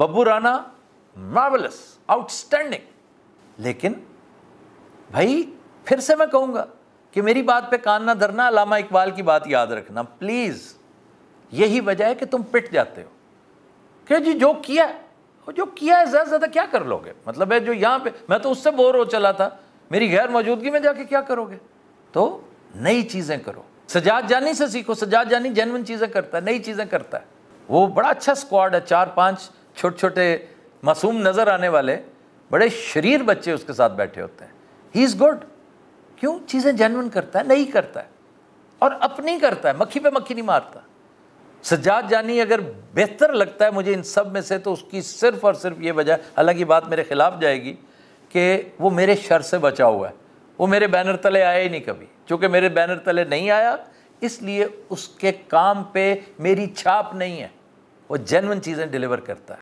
Babbu Rana marvellous outstanding लेकिन भाई फिर से मैं कहूंगा कि मेरी बात पे कान ना धरना अलामा इकबाल की बात याद रखना प्लीज़ यही वजह है कि तुम पिट जाते हो कि जी जो किया जो किया है ज़्यादा ज़्यादा क्या कर लोगे मतलब है जो यहां पे मैं तो उससे बोर हो चला था मेरी गैर मौजूदगी में जाके क्या करोगे तो नई चीज़ें करो सजाद जानी से सीखो सजाद जानी जेनवन चीज़ें करता है नई चीज़ें करता है वो बड़ा अच्छा स्क्वाड है चार पांच छोटे छोटे मासूम नज़र आने वाले बड़े शरीर बच्चे उसके साथ बैठे होते हैं ही इज़ गुड क्यों चीज़ें जेनवन करता है नहीं करता है और अपनी करता है मक्खी पे मक्खी नहीं मारता सजाद जानी अगर बेहतर लगता है मुझे इन सब में से तो उसकी सिर्फ और सिर्फ ये वजह हालांकि बात मेरे खिलाफ जाएगी कि वो मेरे शर से बचा हुआ है वो मेरे बैनर तले आया ही नहीं कभी चूँकि मेरे बैनर तले नहीं आया इसलिए उसके काम पे मेरी छाप नहीं है वो जेनवन चीज़ें डिलीवर करता है